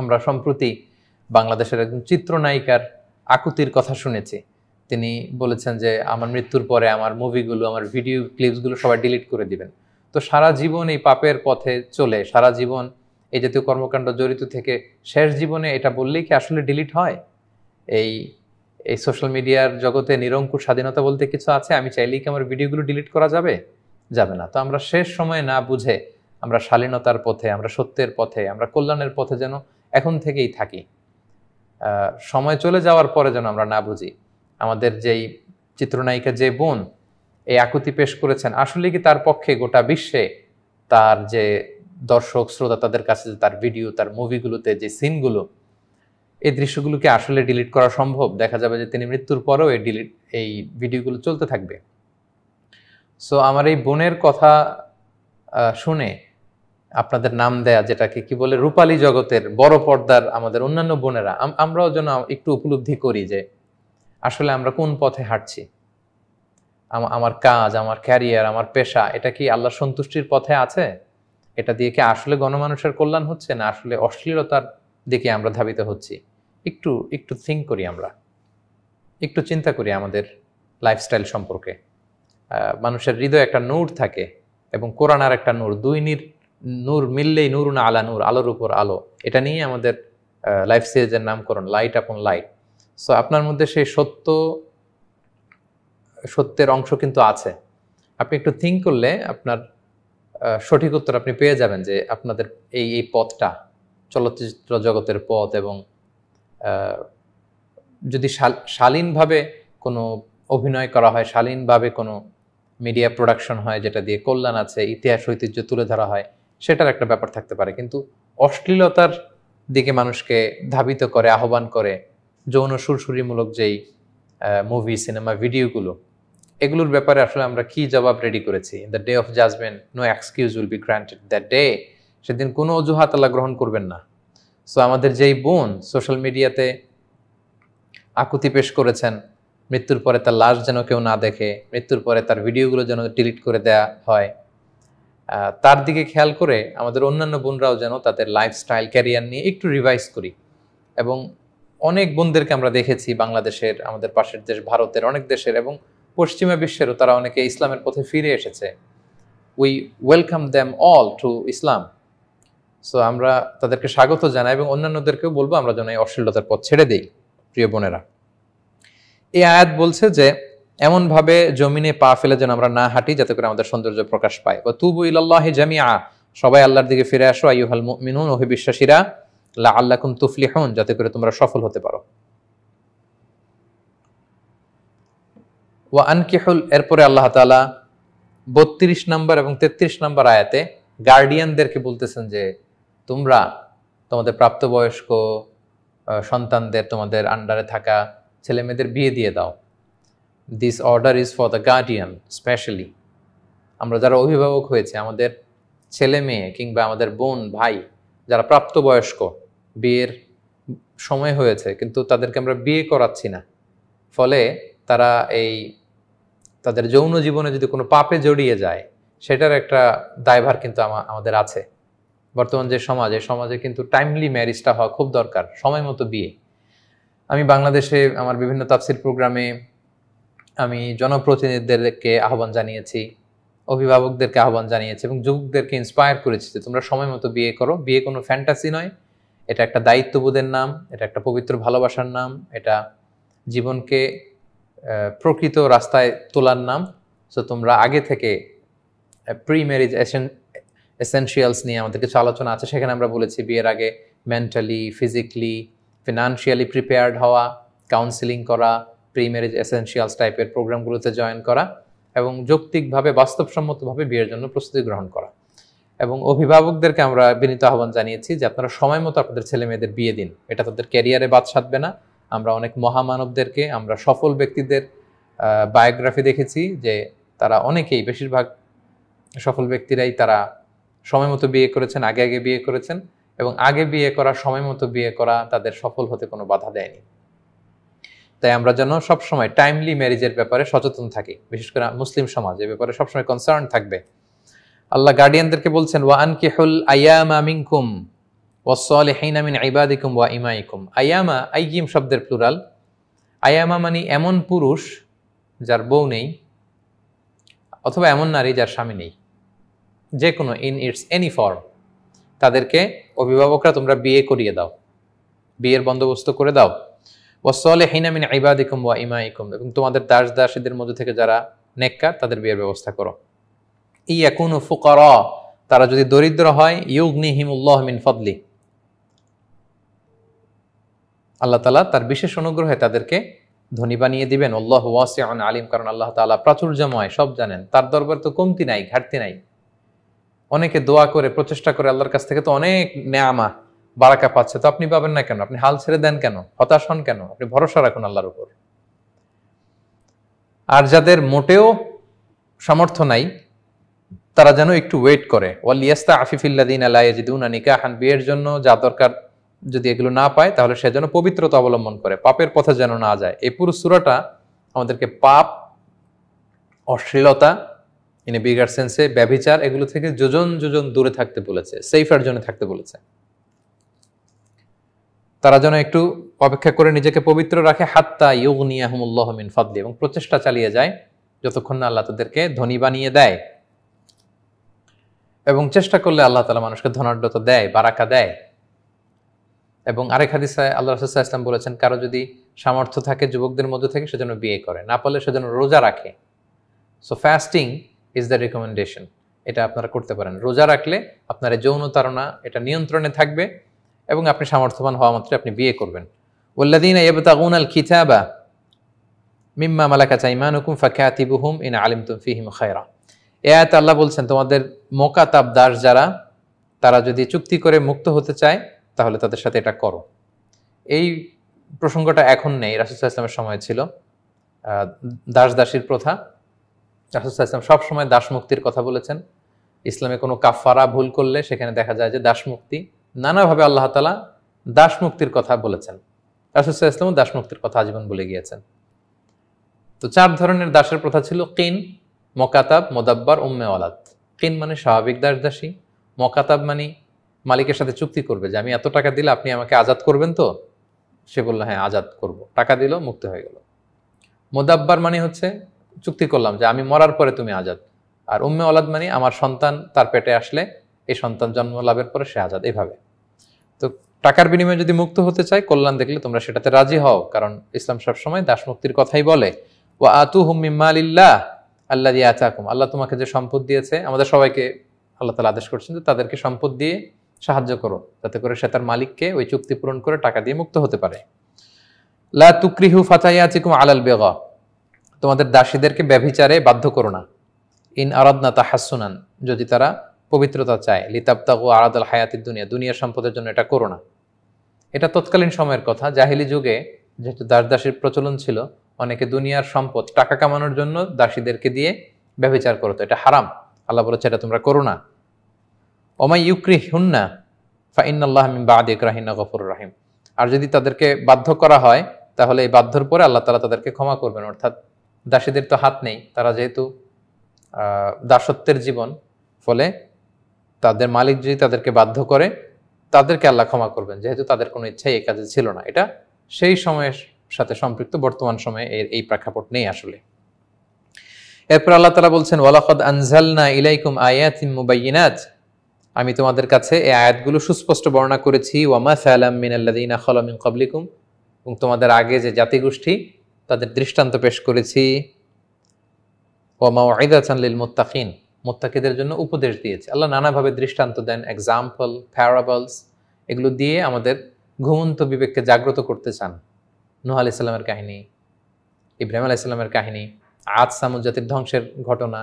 আমরা সম্প্রতি বাংলাদেশের একজন চিত্রনায়িকার আকুতির কথা শুনেছি তিনি বলেছেন যে আমার মৃত্যুর পরে আমার মুভিগুলো আমার ভিডিও ক্লিপসগুলো সবাই ডিলিট করে দিবেন তো সারা জীবন এই পাপের পথে চলে সারা জীবন এই জাতীয় কর্মকাণ্ড জড়িত থেকে শেষ জীবনে এটা বললেই কি আসলে ডিলিট হয় এই এই সোশ্যাল মিডিয়ার জগতে নিরঙ্কুশ স্বাধীনতা বলতে কিছু আছে আমি চাইলেই কি আমার ভিডিওগুলো ডিলিট করা যাবে যাবে না তো আমরা শেষ সময়ে না বুঝে আমরা শালীনতার পথে আমরা সত্যের পথে আমরা কল্যাণের পথে যেন এখন থেকেই থাকি সময় চলে যাওয়ার পরে যেন আমরা না বুঝি আমাদের যেই চিত্রনায়িকা যে বোন এই আকুতি পেশ করেছেন আসলে কি তার পক্ষে গোটা বিশ্বে তার যে দর্শক শ্রোতা তাদের কাছে তার ভিডিও তার মুভিগুলোতে যে সিনগুলো এই দৃশ্যগুলোকে আসলে ডিলিট করা সম্ভব দেখা যাবে যে তিনি মৃত্যুর পরেও এই ডিলিট এই ভিডিওগুলো চলতে থাকবে সো আমার এই বোনের কথা শুনে আপনাদের নাম দেয়া যেটাকে কি বলে রূপালী জগতের বড় পর্দার আমাদের অন্যান্য বোনেরা আমরাও যেন একটু উপলব্ধি করি যে আসলে আমরা কোন পথে হাঁটছি আমার কাজ আমার ক্যারিয়ার আমার পেশা এটা কি আল্লাহ সন্তুষ্টির পথে আছে এটা দিয়ে কি আসলে গণমানুষের কল্যাণ হচ্ছে না আসলে অশ্লীলতার দিকে আমরা ধাবিত হচ্ছি একটু একটু থিঙ্ক করি আমরা একটু চিন্তা করি আমাদের লাইফস্টাইল সম্পর্কে মানুষের হৃদয় একটা নূর থাকে এবং কোরআনার একটা নূর দুই নির নূর মিললেই না আলা নূর আলোর উপর আলো এটা নিয়ে আমাদের লাইফ সিরিজের নামকরণ লাইট আপন লাইট সো আপনার মধ্যে সেই সত্য সত্যের অংশ কিন্তু আছে আপনি একটু থিঙ্ক করলে আপনার সঠিক উত্তর আপনি পেয়ে যাবেন যে আপনাদের এই এই পথটা চলচ্চিত্র জগতের পথ এবং যদি শালীনভাবে কোনো অভিনয় করা হয় শালীনভাবে কোনো মিডিয়া প্রোডাকশন হয় যেটা দিয়ে কল্যাণ আছে ইতিহাস ঐতিহ্য তুলে ধরা হয় সেটার একটা ব্যাপার থাকতে পারে কিন্তু অশ্লীলতার দিকে মানুষকে ধাবিত করে আহ্বান করে যৌন সুরসুরিমূলক যেই মুভি সিনেমা ভিডিওগুলো এগুলোর ব্যাপারে আসলে আমরা কি জবাব রেডি করেছি in the day of judgement no excuse will be granted that day সেদিন কোনো অজুহাত আল্লাহ গ্রহণ করবেন না সো আমাদের যেই বোন সোশ্যাল মিডিয়াতে আকুতি পেশ করেছেন মৃত্যুর পরে তার লাশ যেন কেউ না দেখে মৃত্যুর পরে তার ভিডিওগুলো যেন ডিলিট করে দেয়া হয় তার দিকে খেয়াল করে আমাদের অন্যান্য বোনরাও যেন তাদের লাইফস্টাইল ক্যারিয়ার নিয়ে একটু রিভাইজ করি এবং অনেক বোনদেরকে আমরা দেখেছি বাংলাদেশের আমাদের পাশের দেশ ভারতের অনেক দেশের এবং পশ্চিমা বিশ্বেরও তারা অনেকে ইসলামের পথে ফিরে এসেছে we welcome them all to Islam so আমরা তাদেরকে স্বাগত জানাই এবং অন্যান্যদেরকেও বলবো আমরা যেন এই অশ্লীলতার পথ ছেড়ে দেই প্রিয় বোনেরা এই আয়াত বলছে যে এমনভাবে জমিনে পা ফেলে যেন আমরা না হাঁটি যাতে করে আমাদের সৌন্দর্য প্রকাশ পায় বা তুবু ইল্লাহ জামিয়া সবাই আল্লাহর দিকে ফিরে আসো আইহাল মিনুন ওহে বিশ্বাসীরা লা আল্লাকুম তুফলিহন যাতে করে তোমরা সফল হতে পারো ওয়া আনকিহুল এরপরে আল্লাহ তালা বত্রিশ নম্বর এবং তেত্রিশ নম্বর আয়াতে গার্ডিয়ানদেরকে বলতেছেন যে তোমরা তোমাদের প্রাপ্তবয়স্ক সন্তানদের তোমাদের আন্ডারে থাকা ছেলেমেয়েদের বিয়ে দিয়ে দাও this order is for the guardian specially আমরা যারা অভিভাবক হয়েছে আমাদের ছেলে মেয়ে কিংবা আমাদের বোন ভাই যারা প্রাপ্তবয়স্ক বিয়ের সময় হয়েছে কিন্তু তাদেরকে আমরা বিয়ে করাচ্ছি না ফলে তারা এই তাদের যৌন জীবনে যদি কোনো পাপে জড়িয়ে যায় সেটার একটা দায়ভার কিন্তু আমাদের আছে বর্তমান যে সমাজে সমাজে কিন্তু টাইমলি ম্যারিজটা হওয়া খুব দরকার সময় মতো বিয়ে আমি বাংলাদেশে আমার বিভিন্ন তাফসির প্রোগ্রামে আমি জনপ্রতিনিধিদেরকে আহ্বান জানিয়েছি অভিভাবকদেরকে আহ্বান জানিয়েছি এবং যুবকদেরকে ইন্সপায়ার করেছি যে তোমরা সময় মতো বিয়ে করো বিয়ে কোনো ফ্যান্টাসি নয় এটা একটা দায়িত্ববোধের নাম এটা একটা পবিত্র ভালোবাসার নাম এটা জীবনকে প্রকৃত রাস্তায় তোলার নাম সো তোমরা আগে থেকে প্রি ম্যারিজ এসেনশিয়ালস নিয়ে আমাদের কিছু আলোচনা আছে সেখানে আমরা বলেছি বিয়ের আগে মেন্টালি ফিজিক্যালি ফিনান্সিয়ালি প্রিপেয়ার্ড হওয়া কাউন্সিলিং করা প্রি ম্যারেজ এসেন্সিয়ালস টাইপের প্রোগ্রামগুলোতে জয়েন করা এবং যৌক্তিকভাবে বাস্তবসম্মতভাবে বিয়ের জন্য প্রস্তুতি গ্রহণ করা এবং অভিভাবকদেরকে আমরা বিনীত আহ্বান জানিয়েছি যে আপনারা সময় মতো আপনাদের ছেলে মেয়েদের বিয়ে দিন এটা তাদের ক্যারিয়ারে বাদ সাধবে না আমরা অনেক মহামানবদেরকে আমরা সফল ব্যক্তিদের বায়োগ্রাফি দেখেছি যে তারা অনেকেই বেশিরভাগ সফল ব্যক্তিরাই তারা সময় মতো বিয়ে করেছেন আগে আগে বিয়ে করেছেন এবং আগে বিয়ে করা সময় মতো বিয়ে করা তাদের সফল হতে কোনো বাধা দেয়নি তাই আমরা যেন সবসময় টাইমলি ম্যারেজের ব্যাপারে সচেতন থাকি বিশেষ করে মুসলিম সমাজ এ ব্যাপারে সবসময় কনসার্ন থাকবে আল্লাহ গার্ডিয়ানদেরকে বলছেন ওয়া আনকিহুল আয়ামা মিনকুম ওয়াসলিহিনা মিন ইবাদিকুম ওয়া ইমাইকুম আয়ামা আইয়িম শব্দের প্লুরাল আয়ামা মানে এমন পুরুষ যার বউ নেই অথবা এমন নারী যার স্বামী নেই যে কোনো ইন ইটস এনি ফর্ম তাদেরকে অভিভাবকরা তোমরা বিয়ে করিয়ে দাও বিয়ের বন্দোবস্ত করে দাও ওয়াসলে হিনামিন ইবাদিকুম ওয়া ইমাইকুম এবং তোমাদের দাস দাসীদের মধ্যে থেকে যারা নেককার তাদের বিয়ের ব্যবস্থা করো ই ইয়াকুনু ফুকার তারা যদি দরিদ্র হয় ইউগনি হিমুল্লাহ মিন ফদলি আল্লাহ তালা তার বিশেষ অনুগ্রহে তাদেরকে ধনী বানিয়ে দিবেন আল্লাহ ওয়াসিয়ান আলিম কারণ আল্লাহ তালা প্রাচুর্যময় সব জানেন তার দরবার তো কমতি নাই ঘাটতি নাই অনেকে দোয়া করে প্রচেষ্টা করে আল্লাহর কাছ থেকে তো অনেক নেয়ামা বারাকা পাচ্ছে তো আপনি পাবেন না কেন আপনি হাল ছেড়ে দেন কেন হতাশ হন কেন আপনি ভরসা রাখুন আল্লাহর উপর আর যাদের মোটেও সামর্থ্য নাই তারা যেন একটু ওয়েট করে ওয়াল ইয়াস্তা আফিফিল্লাদিন আলাইজিদুন আনিকা হান বিয়ের জন্য যা দরকার যদি এগুলো না পায় তাহলে সে যেন পবিত্রতা অবলম্বন করে পাপের পথে যেন না যায় এই পুরো সুরাটা আমাদেরকে পাপ অশ্লীলতা ইন এ বিগার সেন্সে ব্যভিচার এগুলো থেকে যোজন যোজন দূরে থাকতে বলেছে সেফার জন্য থাকতে বলেছে তারা যেন একটু অপেক্ষা করে নিজেকে পবিত্র রাখে হাত্তা ইউগনিয়াহমুল্লাহ মিন ফাদলি এবং প্রচেষ্টা চালিয়ে যায় যতক্ষণ না আল্লাহ তাদেরকে ধনী বানিয়ে দেয় এবং চেষ্টা করলে আল্লাহ তালা মানুষকে ধনাঢ্যতা দেয় বারাকা দেয় এবং আরেক হাদিসে আল্লাহ রসুল্লাহ ইসলাম বলেছেন কারো যদি সামর্থ্য থাকে যুবকদের মধ্যে থেকে সে যেন বিয়ে করে না পারলে সে যেন রোজা রাখে so fasting is the recommendation এটা আপনারা করতে পারেন রোজা রাখলে আপনার যৌন যৌনতারণা এটা নিয়ন্ত্রণে থাকবে এবং আপনি সামর্থ্যবান হওয়া মাত্র আপনি বিয়ে করবেন ওল্লাদিন এবতাগুন আল খিতাবা মিম্মা মালাকা চাইমান হুকুম ফাকিয়াতিবু হুম ইন আলিম তুম খায়রা এ আয়াত আল্লাহ বলছেন তোমাদের মোকাতাব দাস যারা তারা যদি চুক্তি করে মুক্ত হতে চায় তাহলে তাদের সাথে এটা করো এই প্রসঙ্গটা এখন নেই রাসুসাহ ইসলামের সময় ছিল দাস দাসীর প্রথা রাসুসাহ ইসলাম সবসময় দাসমুক্তির কথা বলেছেন ইসলামে কোনো কাফারা ভুল করলে সেখানে দেখা যায় যে দাসমুক্তি নানাভাবে আল্লাহ তালা দাসমুক্তির কথা বলেছেন রাসুসাহ ইসলামও দাসমুক্তির কথা আজীবন বলে গিয়েছেন তো চার ধরনের দাসের প্রথা ছিল কিন মকাতাব মোদাব্বার উম্মে ওলাদ কিন মানে স্বাভাবিক দাস দাসী মকাতাব মানে মালিকের সাথে চুক্তি করবে যে আমি এত টাকা দিলে আপনি আমাকে আজাদ করবেন তো সে বললো হ্যাঁ আজাদ করব টাকা দিল মুক্ত হয়ে গেল মোদাব্বার মানে হচ্ছে চুক্তি করলাম যে আমি মরার পরে তুমি আজাদ আর উম্মে ওলাদ মানে আমার সন্তান তার পেটে আসলে এই সন্তান জন্ম লাভের পরে সে আজাদ এভাবে তো টাকার বিনিময়ে যদি মুক্ত হতে চায় কল্যাণ দেখলে তোমরা সেটাতে রাজি হও কারণ ইসলাম সবসময় দাসমুক্তির কথাই বলে ও আতু হুমিম্মা আলিল্লাহ আল্লাহ দিয়ে হুম আল্লাহ তোমাকে যে সম্পদ দিয়েছে আমাদের সবাইকে আল্লাহ তালা আদেশ করছেন যে তাদেরকে সম্পদ দিয়ে সাহায্য করো যাতে করে সে তার মালিককে ওই চুক্তি পূরণ করে টাকা দিয়ে মুক্ত হতে পারে লা তুকরিহু ফাতাইয়াতিকুম আলাল বেগ তোমাদের দাসীদেরকে ব্যভিচারে বাধ্য করো না ইন আরাদনা তাহাসুনান যদি তারা পবিত্রতা চায় লিতাবতাগু আলাদাল হায়াতের দুনিয়া দুনিয়ার সম্পদের জন্য এটা করো না এটা তৎকালীন সময়ের কথা জাহিলি যুগে যেহেতু দাসদাসীর প্রচলন ছিল অনেকে দুনিয়ার সম্পদ টাকা কামানোর জন্য দাসীদেরকে দিয়ে ব্যবচার করতো এটা হারাম আল্লাহ বলেছে এটা তোমরা করো না ওমাই ইউক্রি হুন্না ফাইনাল্লাহ বাদ ইকরাহিনা গফুর রাহিম আর যদি তাদেরকে বাধ্য করা হয় তাহলে এই বাধ্যর পরে আল্লাহ তালা তাদেরকে ক্ষমা করবেন অর্থাৎ দাসীদের তো হাত নেই তারা যেহেতু দাসত্বের জীবন ফলে তাদের মালিক যদি তাদেরকে বাধ্য করে তাদেরকে আল্লাহ ক্ষমা করবেন যেহেতু তাদের কোনো ইচ্ছাই এই কাজে ছিল না এটা সেই সময়ের সাথে সম্পৃক্ত বর্তমান সময়ে এর এই প্রেক্ষাপট নেই আসলে এরপর আল্লাহ তালা বলছেন ওয়ালাকদ আনজালনা ইলাইকুম আয়াতিম মুবাইনাত আমি তোমাদের কাছে এই আয়াতগুলো সুস্পষ্ট বর্ণনা করেছি ওয়ামা সালাম আল্লাদিনা খলামিন কবলিকুম এবং তোমাদের আগে যে জাতিগোষ্ঠী তাদের দৃষ্টান্ত পেশ করেছি ওয়ামা ওয়াইদাচানলিল মুত্তাকিন মোত্তাকিদের জন্য উপদেশ দিয়েছে আল্লাহ নানাভাবে দৃষ্টান্ত দেন এক্সাম্পল প্যারাবলস এগুলো দিয়ে আমাদের ঘুমন্ত বিবেককে জাগ্রত করতে চান নুহ আলি ইসলামের কাহিনী ইব্রাহিম আলি ইসলামের কাহিনী আজ সামুদ জাতির ধ্বংসের ঘটনা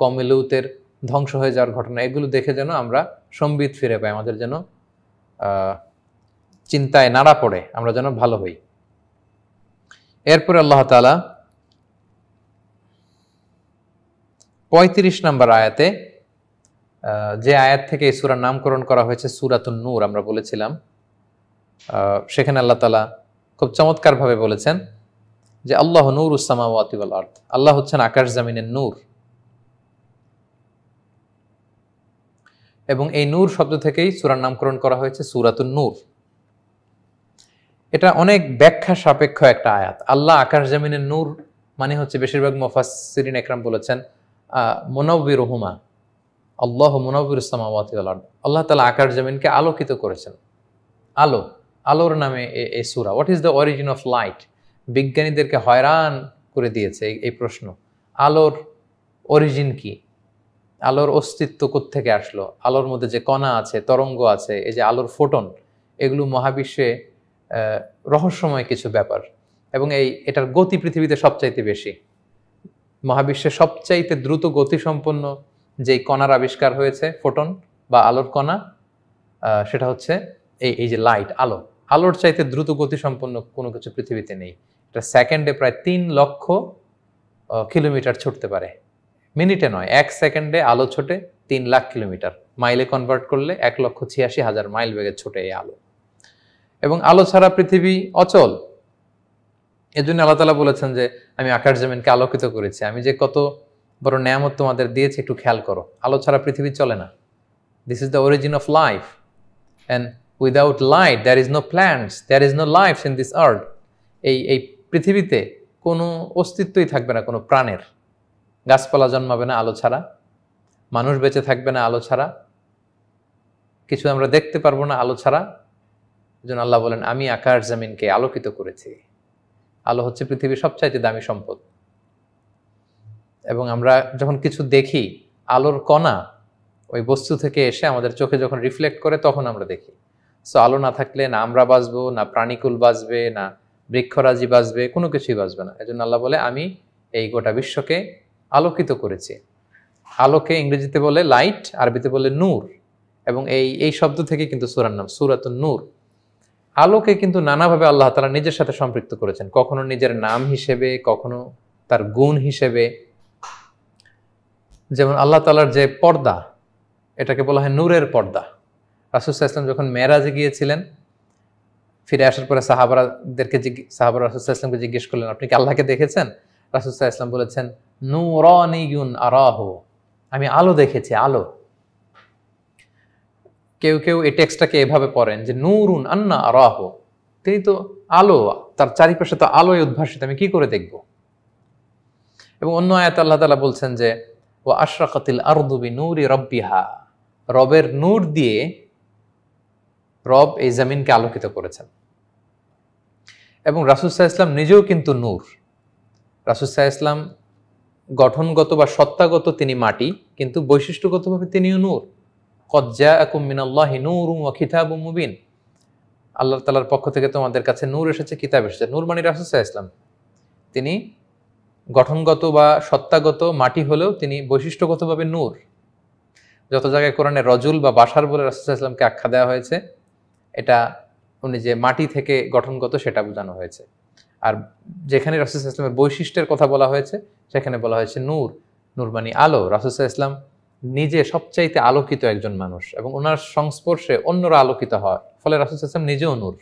কমেলুতের ধ্বংস হয়ে যাওয়ার ঘটনা এগুলো দেখে যেন আমরা সম্বিত ফিরে পাই আমাদের যেন চিন্তায় নাড়া পড়ে আমরা যেন ভালো হই এরপরে আল্লাহ তালা পঁয়ত্রিশ নম্বর আয়াতে যে আয়াত থেকে এই সুরার নামকরণ করা হয়েছে সুরাতুন নূর আমরা বলেছিলাম সেখানে আল্লাহ তালা খুব চমৎকারভাবে বলেছেন যে আল্লাহ নূর ওয়াতিবাল আর্থ আল্লাহ হচ্ছেন আকাশ জামিনের নূর এবং এই নূর শব্দ থেকেই সুরার নামকরণ করা হয়েছে সুরাতুন নূর এটা অনেক ব্যাখ্যা সাপেক্ষ একটা আয়াত আল্লাহ আকাশ জামিনের নূর মানে হচ্ছে বেশিরভাগ মফাসিরিন একরাম বলেছেন মোনাউবির আল্লাহ মোনাউবির ইসলামাবাদ আল্লাহ তালা আকার জামিনকে আলোকিত করেছেন আলো আলোর নামে এই সুরা what is the origin of light বিজ্ঞানীদেরকে হয়রান করে দিয়েছে এই প্রশ্ন আলোর অরিজিন কি আলোর অস্তিত্ব থেকে আসলো আলোর মধ্যে যে কণা আছে তরঙ্গ আছে এই যে আলোর ফোটন এগুলো মহাবিশ্বে রহস্যময় কিছু ব্যাপার এবং এই এটার গতি পৃথিবীতে সবচাইতে বেশি মহাবিশ্বে সবচাইতে দ্রুত গতিসম্পন্ন যেই কণার আবিষ্কার হয়েছে ফোটন বা আলোর কণা সেটা হচ্ছে এই এই যে লাইট আলো আলোর চাইতে দ্রুত গতিসম্পন্ন কোনো কিছু পৃথিবীতে নেই এটা সেকেন্ডে প্রায় তিন লক্ষ কিলোমিটার ছুটতে পারে মিনিটে নয় এক সেকেন্ডে আলো ছোটে তিন লাখ কিলোমিটার মাইলে কনভার্ট করলে এক লক্ষ ছিয়াশি হাজার মাইল বেগে ছোটে এই আলো এবং আলো ছাড়া পৃথিবী অচল এজন্য আল্লাহ তালা বলেছেন যে আমি আকাশ জমিনকে আলোকিত করেছি আমি যে কত বড় ন্যামত তোমাদের দিয়েছি একটু খেয়াল করো আলো ছাড়া পৃথিবী চলে না this is the origin of life and without light there is no plants there is no life in this earth এই এই পৃথিবীতে কোনো অস্তিত্বই থাকবে না কোনো প্রাণের গাছপালা জন্মাবে না আলো ছাড়া মানুষ বেঁচে থাকবে না আলো ছাড়া কিছু আমরা দেখতে পারবো না আলো ছাড়া যেন আল্লাহ বলেন আমি আকাশ জামিনকে আলোকিত করেছি আলো হচ্ছে পৃথিবীর সবচাইতে দামি সম্পদ এবং আমরা যখন কিছু দেখি আলোর কণা ওই বস্তু থেকে এসে আমাদের চোখে যখন রিফ্লেক্ট করে তখন আমরা দেখি সো আলো না থাকলে না আমরা বাঁচবো না প্রাণীকুল বাঁচবে না বৃক্ষরাজি বাঁচবে কোনো কিছুই বাঁচবে না এজন্য আল্লাহ বলে আমি এই গোটা বিশ্বকে আলোকিত করেছি আলোকে ইংরেজিতে বলে লাইট আরবিতে বলে নূর এবং এই এই শব্দ থেকে কিন্তু সুরার নাম সুরাত নূর আলোকে কিন্তু নানাভাবে আল্লাহ তালা নিজের সাথে সম্পৃক্ত করেছেন কখনো নিজের নাম হিসেবে কখনো তার গুণ হিসেবে যেমন আল্লাহ তালার যে পর্দা এটাকে বলা হয় নূরের পর্দা রাসুসাহ ইসলাম যখন মেয়েরাজে গিয়েছিলেন ফিরে আসার পরে সাহাবারাদেরকে সাহাবার রাসুসাহ ইসলামকে জিজ্ঞেস করলেন আপনি কি আল্লাহকে দেখেছেন রাসুসাহ ইসলাম বলেছেন নূর ইউন আমি আলো দেখেছি আলো কেউ কেউ এই টেক্সটটাকে এভাবে পড়েন যে নুরুন আন্না আরাহ তিনি তো আলো তার চারিপাশে তো আলোয় উদ্ভাসিত আমি কি করে দেখব এবং অন্য আয়াত আল্লাহ তালা বলছেন যে ও আশরাকাতিল আরদুবি নূরি রব্বিহা রবের নূর দিয়ে রব এই জামিনকে আলোকিত করেছেন এবং রাসুসাহ ইসলাম নিজেও কিন্তু নূর রাসুসাহ ইসলাম গঠনগত বা সত্তাগত তিনি মাটি কিন্তু বৈশিষ্ট্যগতভাবে তিনিও নূর কজ্জা আকুম মিনাল্লাহি নূরুম খিতাব মুবিন আল্লাহ তালার পক্ষ থেকে তোমাদের কাছে নূর এসেছে কিতাব এসেছে নূর মানি রাসুসাহ ইসলাম তিনি গঠনগত বা সত্তাগত মাটি হলেও তিনি বৈশিষ্ট্যগতভাবে নূর যত জায়গায় কোরআনে রজুল বা বাসার বলে রাসুসাহ ইসলামকে আখ্যা দেওয়া হয়েছে এটা উনি যে মাটি থেকে গঠনগত সেটা বোঝানো হয়েছে আর যেখানে রাসুসাহ ইসলামের বৈশিষ্ট্যের কথা বলা হয়েছে সেখানে বলা হয়েছে নূর নূরমানি আলো রাসুসাহ ইসলাম নিজে সবচাইতে আলোকিত একজন মানুষ এবং ওনার সংস্পর্শে অন্যরা আলোকিত হয় ফলে রাসুল ইসলাম নিজেও নূর